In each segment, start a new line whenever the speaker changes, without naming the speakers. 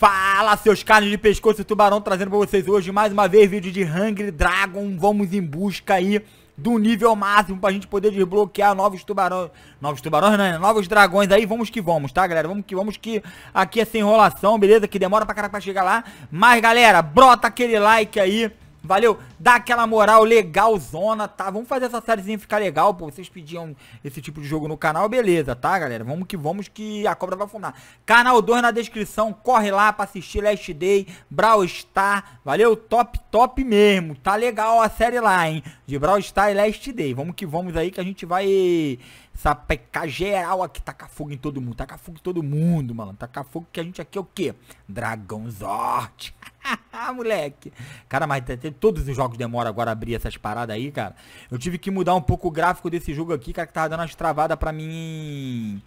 Fala seus carnes de pescoço e tubarão, trazendo pra vocês hoje mais uma vez vídeo de Hungry Dragon, vamos em busca aí do nível máximo pra gente poder desbloquear novos tubarões, novos tubarões não, né? novos dragões aí, vamos que vamos, tá galera, vamos que vamos que aqui é sem enrolação, beleza, que demora pra caraca pra chegar lá, mas galera, brota aquele like aí, Valeu, dá aquela moral legal zona, tá? Vamos fazer essa sériezinha ficar legal, pô. Vocês pediam esse tipo de jogo no canal, beleza, tá, galera? Vamos que vamos que a cobra vai afundar. Canal 2 na descrição, corre lá pra assistir Last Day, Brawl Star. Valeu, top, top mesmo. Tá legal a série lá, hein? De Brawl Star e Last Day. Vamos que vamos aí que a gente vai sapecar geral aqui. Taca fogo em todo mundo, taca fogo em todo mundo, mano. Taca fogo que a gente aqui é o quê? Dragonzord. Ah, moleque. Cara, mas todos os jogos demoram agora a abrir essas paradas aí, cara. Eu tive que mudar um pouco o gráfico desse jogo aqui, cara, que tava dando umas travadas pra mim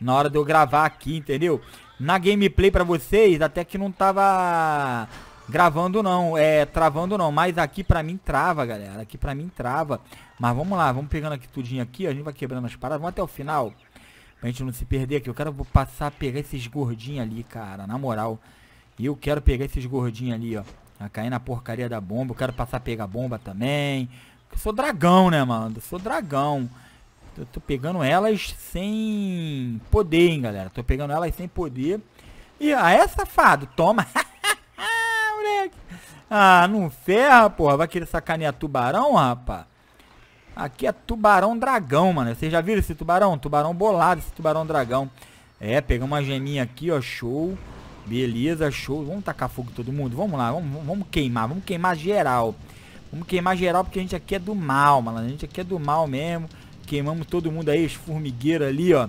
na hora de eu gravar aqui, entendeu? Na gameplay pra vocês, até que não tava gravando não, é, travando não, mas aqui pra mim trava, galera, aqui pra mim trava. Mas vamos lá, vamos pegando aqui tudinho aqui, a gente vai quebrando as paradas, vamos até o final. Pra gente não se perder aqui, eu quero passar, pegar esses gordinhos ali, cara, na moral. E eu quero pegar esses gordinhos ali, ó. A cair na porcaria da bomba. Eu quero passar a pegar bomba também. Eu sou dragão, né, mano? Eu sou dragão. Eu tô pegando elas sem poder, hein, galera. Tô pegando elas sem poder. E ah, é safado. Toma. Moleque. Ah, não ferra, porra. Vai querer sacanear tubarão, rapaz? Aqui é tubarão dragão, mano. Vocês já viram esse tubarão? Tubarão bolado, esse tubarão dragão. É, pegamos uma geminha aqui, ó. Show. Beleza, show. Vamos tacar fogo todo mundo? Vamos lá, vamos, vamos queimar, vamos queimar geral. Vamos queimar geral porque a gente aqui é do mal, mano. A gente aqui é do mal mesmo. Queimamos todo mundo aí, os formigueiros ali, ó.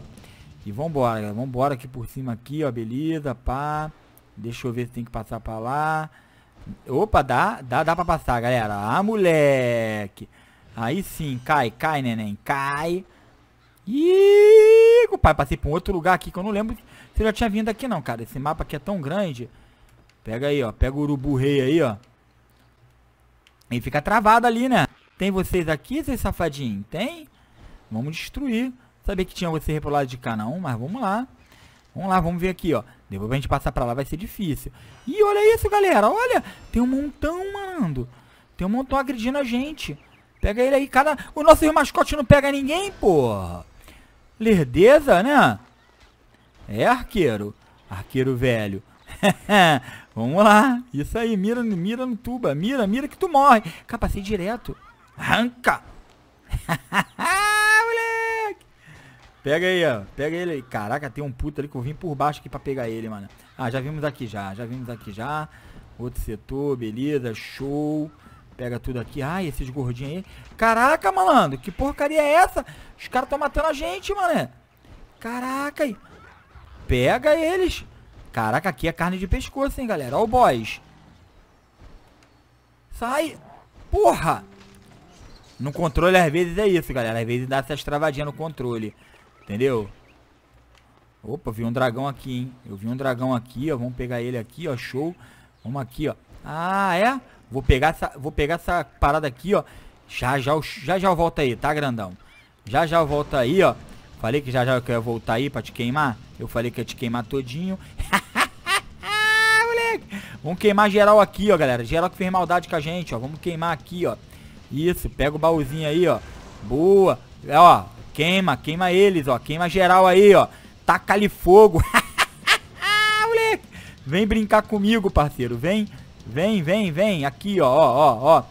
E vambora, galera. Vambora aqui por cima aqui, ó. Beleza, pá. Deixa eu ver se tem que passar pra lá. Opa, dá, dá, dá pra passar, galera. Ah, moleque. Aí sim, cai, cai, neném. Cai. Ih, pai, passei pra um outro lugar aqui que eu não lembro você já tinha vindo aqui não, cara. Esse mapa aqui é tão grande. Pega aí, ó. Pega o urubu rei aí, ó. E fica travado ali, né? Tem vocês aqui, seus safadinhos? Tem? Vamos destruir. Sabia que tinha você pro lado de cá, não, mas vamos lá. Vamos lá, vamos ver aqui, ó. Depois a gente passar pra lá vai ser difícil. E olha isso, galera. Olha, tem um montão, mano. Tem um montão agredindo a gente. Pega ele aí, cada... O nosso mascote não pega ninguém, porra. Lerdeza, né? É arqueiro. Arqueiro velho. Vamos lá. Isso aí, mira, mira no tuba. Mira, mira que tu morre. Capacei direto. Arranca. Moleque. Pega aí, ó. Pega ele aí. Caraca, tem um puto ali que eu vim por baixo aqui pra pegar ele, mano. Ah, já vimos aqui já. Já vimos aqui já. Outro setor, beleza. Show. Pega tudo aqui. Ai, ah, esses gordinhos aí. Caraca, malandro. Que porcaria é essa? Os caras estão matando a gente, mano. Caraca. aí. Pega eles. Caraca, aqui é carne de pescoço, hein, galera. Ó o boss. Sai. Porra. No controle, às vezes, é isso, galera. Às vezes dá essas travadinhas no controle. Entendeu? Opa, vi um dragão aqui, hein. Eu vi um dragão aqui, ó. Vamos pegar ele aqui, ó. Show. Vamos aqui, ó. Ah, é? Vou pegar essa, vou pegar essa parada aqui, ó. Já, já, já, já eu volto aí, tá, grandão? Já, já eu volto aí, ó. Falei que já, já eu ia voltar aí pra te queimar. Eu falei que ia te queimar todinho. Moleque. Vamos queimar geral aqui, ó, galera. Geral que fez maldade com a gente, ó. Vamos queimar aqui, ó. Isso, pega o baúzinho aí, ó. Boa. É, ó, queima, queima eles, ó. Queima geral aí, ó. Taca-lhe fogo. Moleque. Vem brincar comigo, parceiro. Vem, vem, vem, vem. Aqui, ó, ó, ó, ó.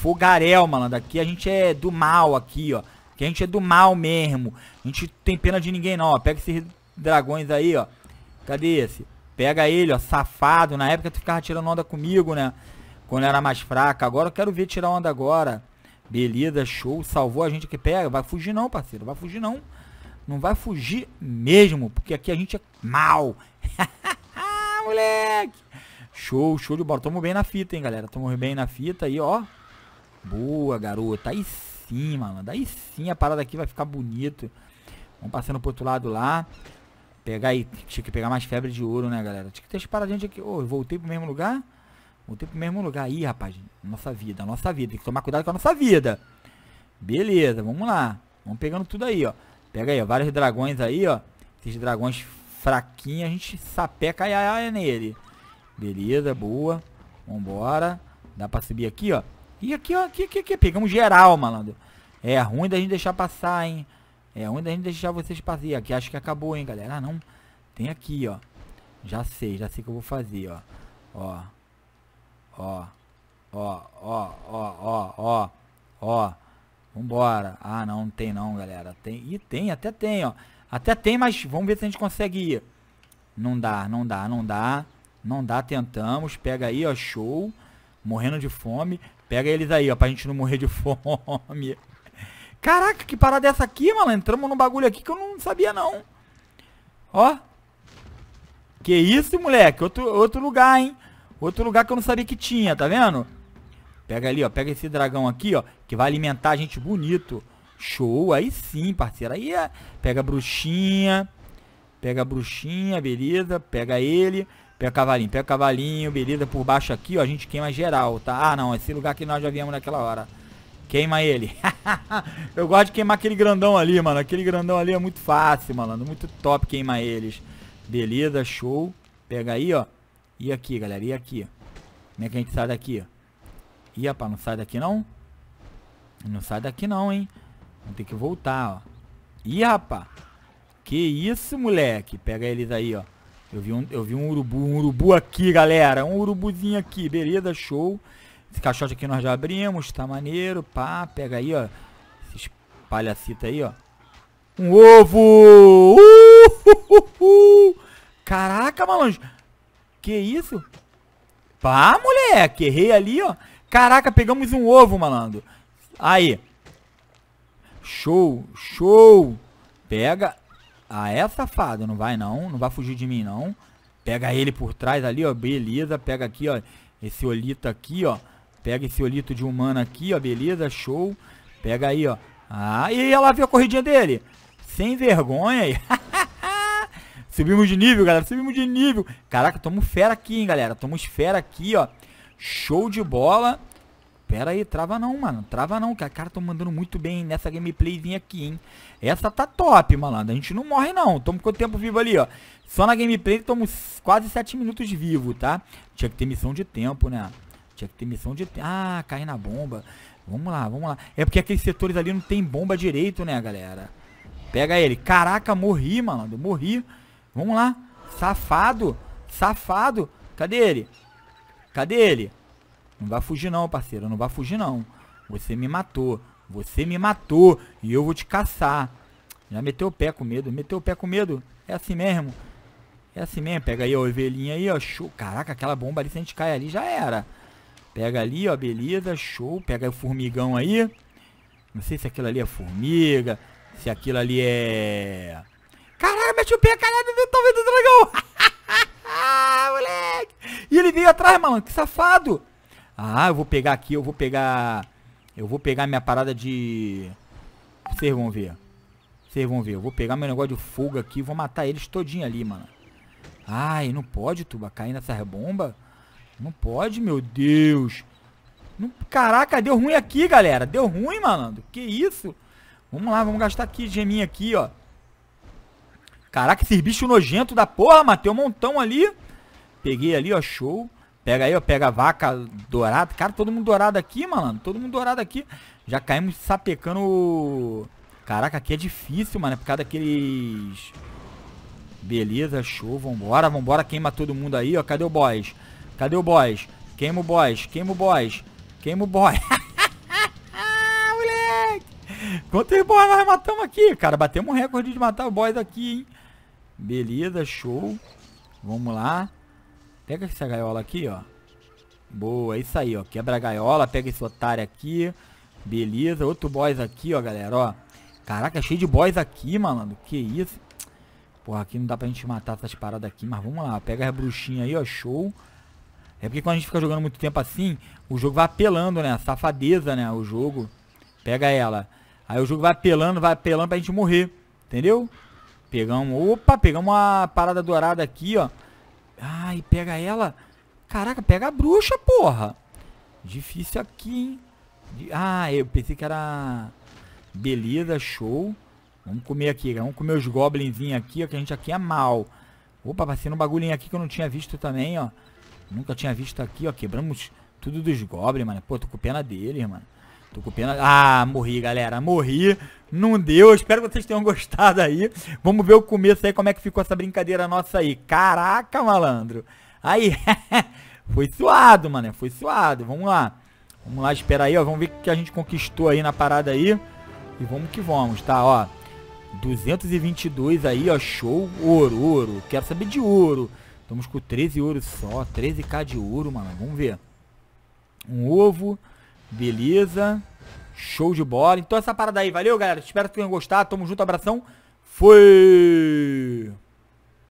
Fogarel, malandro. Aqui a gente é do mal aqui, ó. Que a gente é do mal mesmo. A gente tem pena de ninguém, não, ó. Pega esse dragões aí, ó. Cadê esse? Pega ele, ó, safado. Na época tu ficava tirando onda comigo, né? Quando era mais fraca. Agora eu quero ver tirar onda agora. Beleza, show. Salvou a gente que pega. Vai fugir não, parceiro. Vai fugir não. Não vai fugir mesmo, porque aqui a gente é mal. Moleque. Show, show de bola. Tamo bem na fita, hein, galera. Tamo bem na fita aí, ó. Boa, garota. Aí sim, mano Aí sim a parada aqui vai ficar bonito. Vamos passando pro outro lado lá. Pegar aí tinha que pegar mais febre de ouro, né, galera? Tinha que ter paradinha gente aqui. Ô, oh, voltei pro mesmo lugar? Voltei pro mesmo lugar. Ih, rapaz, nossa vida, nossa vida. Tem que tomar cuidado com a nossa vida. Beleza, vamos lá. Vamos pegando tudo aí, ó. Pega aí, ó, vários dragões aí, ó. Esses dragões fraquinhos, a gente sapeca ai, ai, ai, nele. Beleza, boa. Vambora. Dá pra subir aqui, ó. E aqui, ó, aqui, aqui, aqui. Pegamos geral, malandro. É ruim da gente deixar passar, hein. É onde a gente deixar vocês fazer. Aqui acho que acabou, hein, galera. Ah, não. Tem aqui, ó. Já sei, já sei que eu vou fazer, ó. Ó. Ó. Ó, ó, ó, ó, ó. Ó. Vambora. Ah, não, não tem não, galera. Tem. E tem, até tem, ó. Até tem, mas vamos ver se a gente consegue ir. Não dá, não dá, não dá. Não dá, tentamos. Pega aí, ó. Show. Morrendo de fome. Pega eles aí, ó. Pra gente não morrer de fome. Caraca, que parada é essa aqui, mano? Entramos num bagulho aqui que eu não sabia, não. Ó. Que isso, moleque? Outro, outro lugar, hein? Outro lugar que eu não sabia que tinha, tá vendo? Pega ali, ó. Pega esse dragão aqui, ó. Que vai alimentar a gente bonito. Show. Aí sim, parceiro. Aí é... Pega a bruxinha. Pega a bruxinha, beleza. Pega ele. Pega o cavalinho. Pega o cavalinho, beleza. Por baixo aqui, ó. A gente queima geral, tá? Ah, não. Esse lugar que nós já viemos naquela hora. Queima ele. eu gosto de queimar aquele grandão ali, mano. Aquele grandão ali é muito fácil, mano. Muito top queimar eles. Beleza, show. Pega aí, ó. E aqui, galera. E aqui. Como é que a gente sai daqui? Ih, rapaz, não sai daqui não? Não sai daqui não, hein? Vou ter que voltar, ó. Ih, rapaz. Que isso, moleque. Pega eles aí, ó. Eu vi um, eu vi um urubu, um urubu aqui, galera. Um urubuzinho aqui. Beleza, show. Esse caixote aqui nós já abrimos, tá maneiro. Pá, pega aí, ó. Esses palhacitos aí, ó. Um ovo! Caraca, malandro. Que isso? Pá, moleque. Errei ali, ó. Caraca, pegamos um ovo, malandro. Aí. Show, show. Pega. Ah, é, safado. Não vai, não. Não vai fugir de mim, não. Pega ele por trás ali, ó. Beleza. Pega aqui, ó. Esse olito aqui, ó. Pega esse olito de humano aqui, ó. Beleza, show. Pega aí, ó. Ah, e ela viu a corridinha dele. Sem vergonha aí. subimos de nível, galera. Subimos de nível. Caraca, estamos fera aqui, hein, galera. Estamos fera aqui, ó. Show de bola. Pera aí, trava não, mano. Trava não, que a cara tá mandando muito bem nessa gameplayzinha aqui, hein. Essa tá top, malandro. A gente não morre, não. com o tempo vivo ali, ó. Só na gameplay tamo quase 7 minutos vivo, tá? Tinha que ter missão de tempo, né? Tinha que ter missão de. Ah, cair na bomba. Vamos lá, vamos lá. É porque aqueles setores ali não tem bomba direito, né, galera? Pega ele. Caraca, morri, malandro. Morri. Vamos lá. Safado. Safado. Cadê ele? Cadê ele? Não vai fugir não, parceiro. Não vai fugir não. Você me matou. Você me matou. E eu vou te caçar. Já meteu o pé com medo. Meteu o pé com medo. É assim mesmo. É assim mesmo. Pega aí a ovelhinha aí, ó. Caraca, aquela bomba ali. Se a gente cair ali, já era. Pega ali, ó, beleza, show. Pega o formigão aí. Não sei se aquilo ali é formiga, se aquilo ali é... Caralho, mete o pé, caralho, talvez o dragão. moleque. E ele veio atrás, mano. que safado. Ah, eu vou pegar aqui, eu vou pegar... Eu vou pegar minha parada de... Vocês vão ver. Vocês vão ver. Eu vou pegar meu negócio de fogo aqui e vou matar eles todinho ali, mano. Ai, não pode, Tuba, cair nessas bombas. Não pode, meu Deus. Não, caraca, deu ruim aqui, galera. Deu ruim, malandro. Que isso? Vamos lá, vamos gastar aqui, geminha aqui, ó. Caraca, esses bichos nojentos da porra, matei um montão ali. Peguei ali, ó, show. Pega aí, ó, pega a vaca dourada. Cara, todo mundo dourado aqui, mano. Todo mundo dourado aqui. Já caímos sapecando... Caraca, aqui é difícil, mano. É por causa daqueles... Beleza, show. Vambora, vambora. Queima todo mundo aí, ó. Cadê o boss? Cadê o boss? Queima o boss, queima o boss, queima o boss. Moleque! Quantos boss nós matamos aqui? Cara, batemos um recorde de matar o boss aqui, hein? Beleza, show. Vamos lá. Pega essa gaiola aqui, ó. Boa, é isso aí, ó. Quebra a gaiola, pega esse otário aqui. Beleza, outro boss aqui, ó, galera, ó. Caraca, cheio de boys aqui, malandro. Que isso? Porra, aqui não dá pra gente matar essas paradas aqui, mas vamos lá. Pega as bruxinhas aí, ó, show. É porque quando a gente fica jogando muito tempo assim, o jogo vai apelando, né? Safadeza, né? O jogo. Pega ela. Aí o jogo vai apelando, vai apelando pra gente morrer. Entendeu? Pegamos. Opa, pegamos uma parada dourada aqui, ó. Ai, pega ela. Caraca, pega a bruxa, porra. Difícil aqui, hein? Ah, eu pensei que era... Beleza, show. Vamos comer aqui, vamos comer os goblinzinhos aqui, ó, que a gente aqui é mal. Opa, passei um bagulhinho aqui que eu não tinha visto também, ó. Nunca tinha visto aqui, ó. Quebramos tudo dos goblins, mano. Pô, tô com pena deles, mano. Tô com pena... Ah, morri, galera. Morri. Não deu. Espero que vocês tenham gostado aí. Vamos ver o começo aí, como é que ficou essa brincadeira nossa aí. Caraca, malandro. Aí. Foi suado, mano. Foi suado. Vamos lá. Vamos lá, espera aí, ó. Vamos ver o que a gente conquistou aí na parada aí. E vamos que vamos, tá? Ó. 222 aí, ó. Show. Ouro, ouro. Quero saber de ouro. Estamos com 13 ouros só, 13k de ouro, mano. Vamos ver. Um ovo, beleza. Show de bola. Então essa parada aí, valeu, galera. Espero que tenham gostado. Tamo junto, abração. Fui!